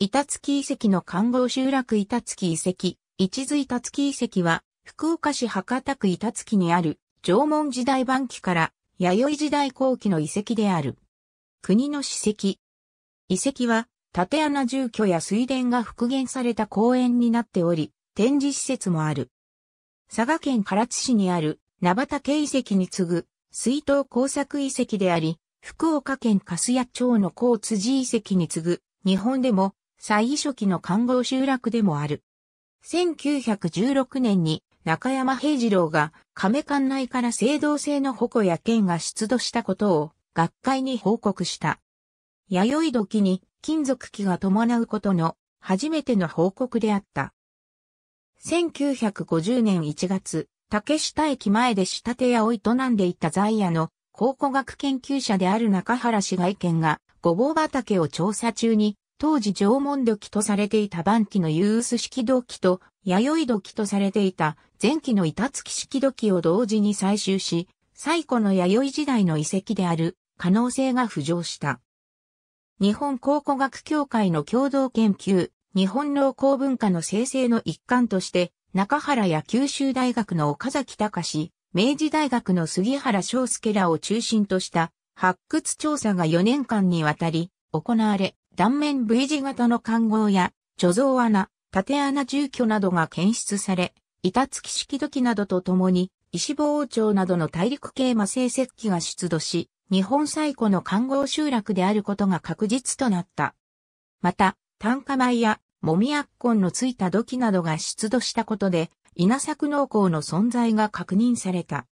板月遺跡の観光集落板月遺跡、一津板月遺跡は、福岡市博多区板月にある、縄文時代晩期から、弥生時代後期の遺跡である。国の史跡。遺跡は、縦穴住居や水田が復元された公園になっており、展示施設もある。佐賀県唐津市にある、名畑遺跡に次ぐ、水道工作遺跡であり、福岡県粕屋町の高辻遺跡に次ぐ、日本でも最初期の看護集落でもある。1916年に中山平次郎が亀館内から青銅製の矛や剣が出土したことを学会に報告した。弥生時に金属器が伴うことの初めての報告であった。1950年1月、竹下駅前で仕立て屋を営んでいた在野の考古学研究者である中原市外見がごぼう畑を調査中に当時縄文土器とされていた晩期のユース式土器と弥生土器とされていた前期の板付き式土器を同時に採集し、最古の弥生時代の遺跡である可能性が浮上した。日本考古学協会の共同研究、日本農工文化の生成の一環として、中原や九州大学の岡崎隆、明治大学の杉原章介らを中心とした発掘調査が4年間にわたり行われ、断面 V 字型の看合や、貯蔵穴、縦穴住居などが検出され、板付き式土器などとともに、石棒王朝などの大陸系魔性石器が出土し、日本最古の看合集落であることが確実となった。また、炭化米や、もみやっこんのついた土器などが出土したことで、稲作農耕の存在が確認された。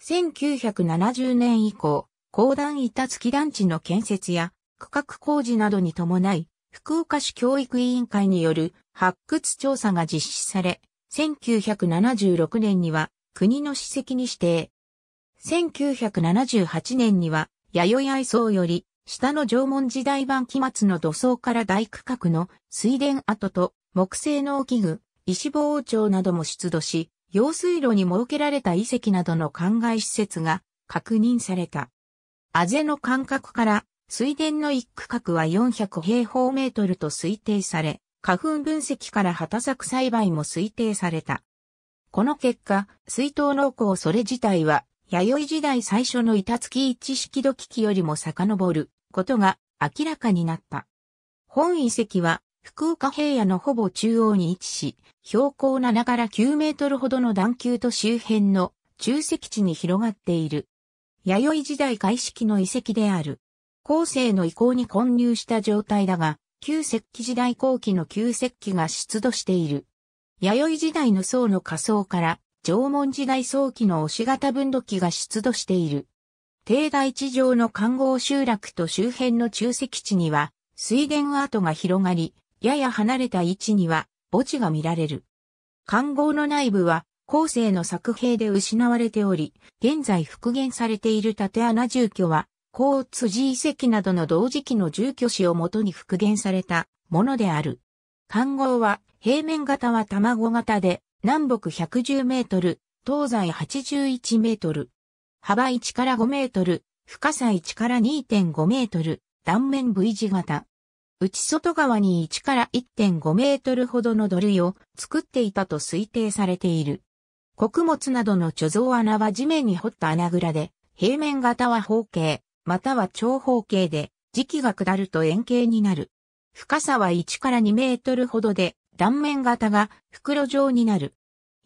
1970年以降、高段板付き団地の建設や、区画工事などに伴い、福岡市教育委員会による発掘調査が実施され、1976年には国の史跡に指定。1978年には、弥生愛荘より、下の縄文時代版期末の土層から大区画の水田跡と木製農機具、石棒王朝なども出土し、用水路に設けられた遺跡などの灌漑施設が確認された。あぜの間隔から水田の一区画は400平方メートルと推定され、花粉分析から畑作栽培も推定された。この結果、水筒農耕それ自体は、弥生時代最初の板付き一式土器よりも遡ることが明らかになった。本遺跡は、福岡平野のほぼ中央に位置し、標高7から9メートルほどの段丘と周辺の中石地に広がっている。弥生時代開式の遺跡である。後世の遺構に混入した状態だが、旧石器時代後期の旧石器が出土している。弥生時代の層の仮想から、縄文時代早期の押し型分土器が出土している。低大地上の観光集落と周辺の中石地には、水田跡が広がり、やや離れた位置には墓地が見られる。観光の内部は、後世の作兵で失われており、現在復元されている縦穴住居は、甲津辻遺跡などの同時期の住居史をもとに復元されたものである。環号は平面型は卵型で南北110メートル、東西81メートル。幅1から5メートル、深さ1から2.5メートル、断面 V 字型。内外側に1から1.5メートルほどの土塁を作っていたと推定されている。穀物などの貯蔵穴は地面に掘った穴蔵で、平面型は方形、または長方形で、時期が下ると円形になる。深さは1から2メートルほどで、断面型が袋状になる。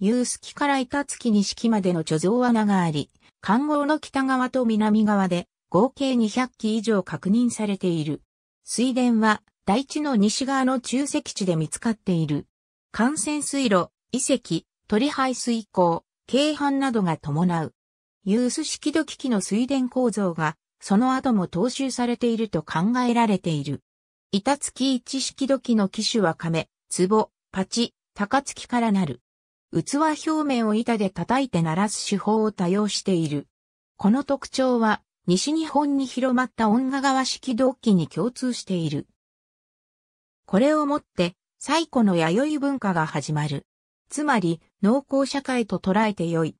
有隙から板月に式までの貯蔵穴があり、環号の北側と南側で合計200基以上確認されている。水田は大地の西側の中石地で見つかっている。幹線水路、遺跡、り排水口、京阪などが伴う。ユース式土機器の水田構造がその後も踏襲されていると考えられている。板付き一式土器の機種は亀、壺、パチ、高付からなる。器表面を板で叩いて鳴らす手法を多用している。この特徴は、西日本に広まった音画川式土器に共通している。これをもって、最古の弥生文化が始まる。つまり、農耕社会と捉えてよい。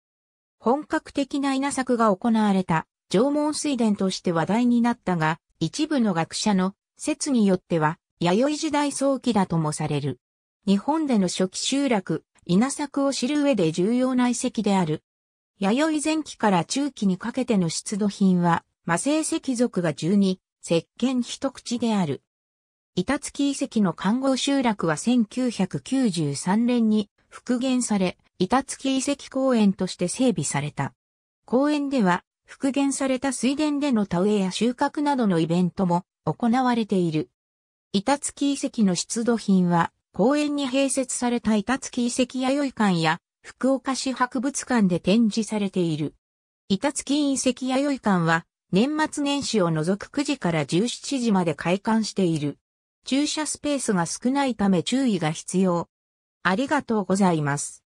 本格的な稲作が行われた縄文水田として話題になったが、一部の学者の説によっては、弥生時代早期だともされる。日本での初期集落、稲作を知る上で重要な遺跡である。弥生前期から中期にかけての出土品は、魔性石族が12、石鹸一口である。板付遺跡の看護集落は1993年に復元され、板付遺跡公園として整備された。公園では復元された水田での田植えや収穫などのイベントも行われている。板付遺跡の出土品は、公園に併設された板付遺跡弥生館や福岡市博物館で展示されている。板付遺跡弥生館は、年末年始を除く9時から17時まで開館している。駐車スペースが少ないため注意が必要。ありがとうございます。